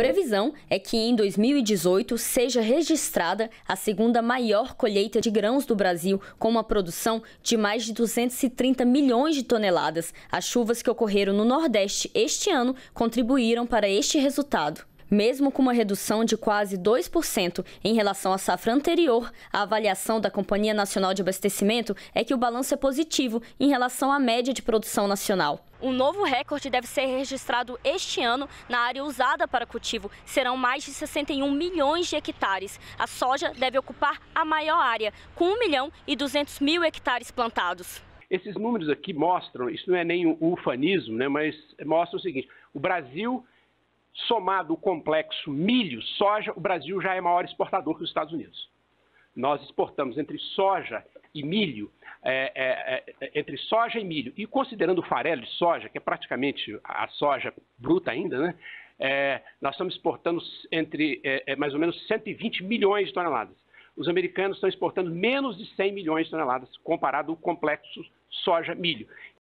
previsão é que em 2018 seja registrada a segunda maior colheita de grãos do Brasil, com uma produção de mais de 230 milhões de toneladas. As chuvas que ocorreram no Nordeste este ano contribuíram para este resultado. Mesmo com uma redução de quase 2% em relação à safra anterior, a avaliação da Companhia Nacional de Abastecimento é que o balanço é positivo em relação à média de produção nacional. Um novo recorde deve ser registrado este ano na área usada para cultivo. Serão mais de 61 milhões de hectares. A soja deve ocupar a maior área, com 1 milhão e 200 mil hectares plantados. Esses números aqui mostram, isso não é nem um ufanismo, né, mas mostra o seguinte, o Brasil somado o complexo milho, soja, o Brasil já é maior exportador que os Estados Unidos. Nós exportamos entre soja e milho, é, é, é, entre soja e milho, e considerando o farelo de soja, que é praticamente a soja bruta ainda, né? É, nós estamos exportando entre é, é, mais ou menos 120 milhões de toneladas. Os americanos estão exportando menos de 100 milhões de toneladas, comparado ao complexo soja-milho.